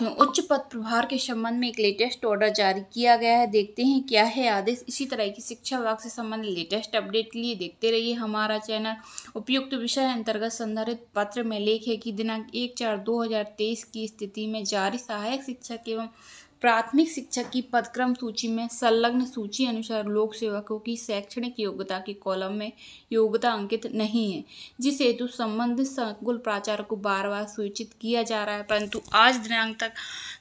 साथियों उच्च पद प्रभार के संबंध में एक लेटेस्ट ऑर्डर जारी किया गया है देखते हैं क्या है आदेश इसी तरह की शिक्षा विभाग से संबंधित लेटेस्ट अपडेट के लिए देखते रहिए हमारा चैनल उपयुक्त विषय अंतर्गत संदर्भित पत्र में लेख है कि दिनांक एक चार दो हजार तेईस की स्थिति में जारी सहायक शिक्षक एवं प्राथमिक शिक्षक की पदक्रम सूची में संलग्न सूची अनुसार लोक सेवकों की शैक्षणिक योग्यता के कॉलम में योग्यता अंकित नहीं है जिस हेतु संबंधित संकुल प्राचार्य को बार बार सूचित किया जा रहा है परंतु आज दिनांक तक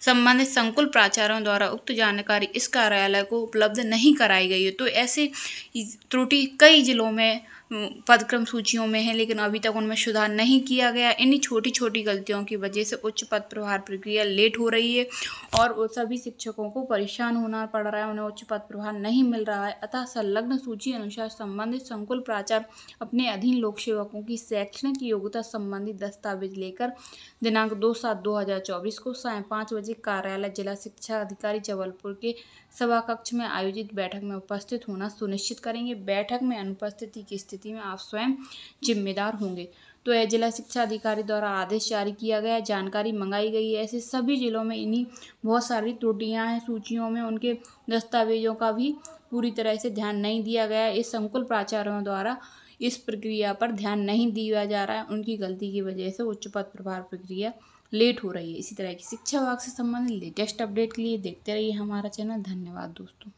संबंधित संकुल प्राचार्यों द्वारा उक्त जानकारी इस कार्यालय को उपलब्ध नहीं कराई गई है तो ऐसे त्रुटि कई जिलों में पदक्रम सूचियों में है लेकिन अभी तक उनमें सुधार नहीं किया गया इन्हीं छोटी छोटी गलतियों की वजह से उच्च पद प्रभार प्रक्रिया लेट हो रही है और सभी शिक्षकों को परेशान होना पड़ रहा है उन्हें उच्च पद प्रभार नहीं मिल रहा है अतः संलग्न सूची अनुसार संबंधित संकुल प्राचार अपने अधीन लोक सेवकों की शैक्षणिक योग्यता संबंधी दस्तावेज लेकर दिनांक दो सात दो हज़ार चौबीस को साय पाँच बजे कार्यालय जिला शिक्षा अधिकारी जबलपुर के सभा कक्ष में आयोजित बैठक में उपस्थित होना सुनिश्चित करेंगे बैठक में अनुपस्थिति की स्थिति स्थिति में आप स्वयं जिम्मेदार होंगे तो यह जिला शिक्षा अधिकारी द्वारा आदेश जारी किया गया जानकारी मंगाई गई है ऐसे सभी जिलों में इन्हीं बहुत सारी त्रुटियां हैं सूचियों में उनके दस्तावेजों का भी पूरी तरह से ध्यान नहीं दिया गया इस संकुल प्राचार्यों द्वारा इस प्रक्रिया पर ध्यान नहीं दिया जा रहा है उनकी गलती की वजह से उच्च पद प्रभार प्रक्रिया लेट हो रही है इसी तरह की शिक्षा विभाग से संबंधित लेटेस्ट अपडेट के लिए देखते रहिए हमारा चैनल धन्यवाद दोस्तों